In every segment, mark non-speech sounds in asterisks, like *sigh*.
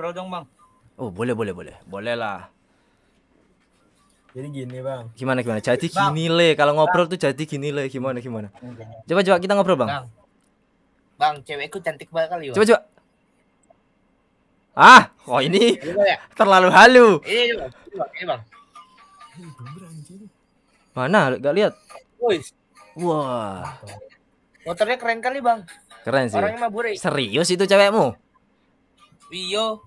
ngobrol dong bang. Oh boleh boleh boleh boleh lah. Jadi gini bang. Gimana gimana? Jadi bang. gini le. Kalau ngobrol bang. tuh jadi gini le. Gimana gimana? Coba coba kita ngobrol bang. Bang, bang cewekku cantik banget kali. Bang. Coba coba. Ah, oh ini ya? terlalu halu. Ini bang, ini bang. Mana? Gak lihat. Wah. Motornya keren kali bang. Keren sih. Orangnya mabure. Serius itu cewekmu? Iyo.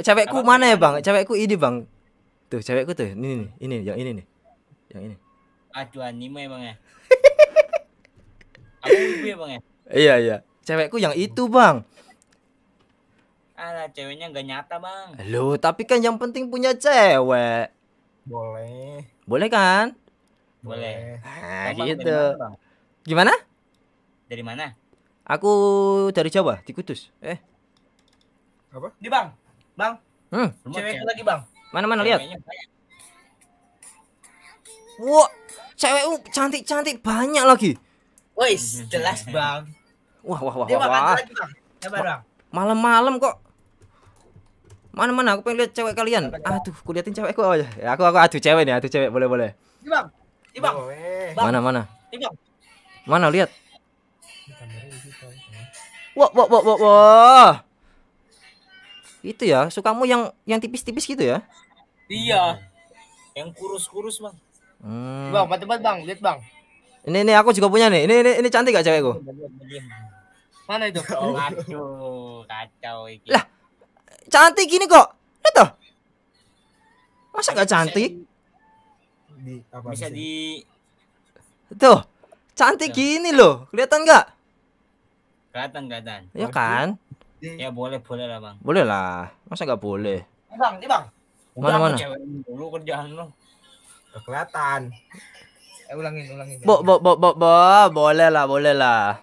*laughs* cewekku Apa? mana ya bang cewekku ini bang tuh cewekku tuh ini nih ini yang ini nih yang ini aduh anime bang ya aku ya bang ya iya iya cewekku yang itu bang Alah ceweknya nggak nyata bang Loh tapi kan yang penting punya cewek Boleh Boleh kan? Boleh Nah gitu Gimana? Dari mana? Aku dari Jawa, di Kudus. Eh. Apa? Di Bang. Bang. Hmm. Cewek lagi, Bang. Mana-mana lihat. Wah, wow, cewek cantik-cantik banyak lagi. Wis, *laughs* jelas, Bang. Wah, wah, wah, Dia wah. wah. Lagi, bang. bang. Malam-malam kok. Mana-mana aku pengen lihat cewek kalian. Aduh, aku liatin cewekku aja. Ya, aku aku aduh cewek nih, aduh cewek. Boleh, boleh. Di, Bang. Di, Bang. Mana-mana? Di, Bang. Mana lihat? Wah, wah, wah, wah, wah. Itu ya, sukamu yang yang tipis-tipis gitu ya? Iya. Yang kurus-kurus, Bang. Hmm. Bang, tempat Bang, lihat Bang. Ini ini aku juga punya nih. Ini ini, ini cantik gak cewekku? Mana itu? Oh, aduh, kacau iki. Lah, cantik ini kok. Lihat tuh. Masa gak cantik? Di, apa bisa, di Tuh, cantik iya. gini loh. Kelihatan nggak? Kelihatan, kelihatan. Iya kan? Ya boleh, boleh lah bang. Boleh lah, masa nggak boleh? Ini bang, ini bang. mana mana? Dulu kerjaan lo. kelihatan. Eh, ulangin, ulangin. Bo, bo, bo, bo, bo, boleh lah, boleh lah.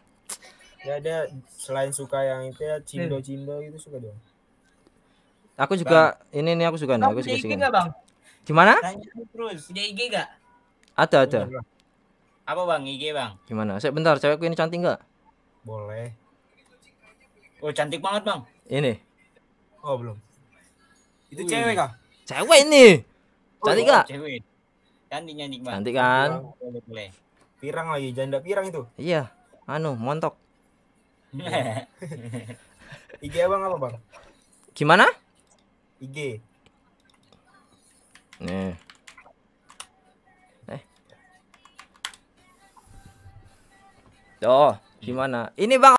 Ya ada selain suka yang itu ya cindo-cindo itu suka dong. Aku juga bang. ini nih aku suka nih, aku suka sih. Gimana? terus. Punya IG gak? Ada, ada. Apa bang IG bang? Gimana? sebentar cewekku ini cantik nggak? Boleh. Oh cantik banget bang. Ini. Oh belum. Itu cewek kah? Cewek ini. Oh, cantik oh, kah? Cewek. Cantik cantik bang. Cantik kan? Boleh Pirang lagi janda pirang itu. Iya. Anu montok. *laughs* IG bang, apa bang? Gimana? IG. Nih. Eh. Oh, gimana? Ini bang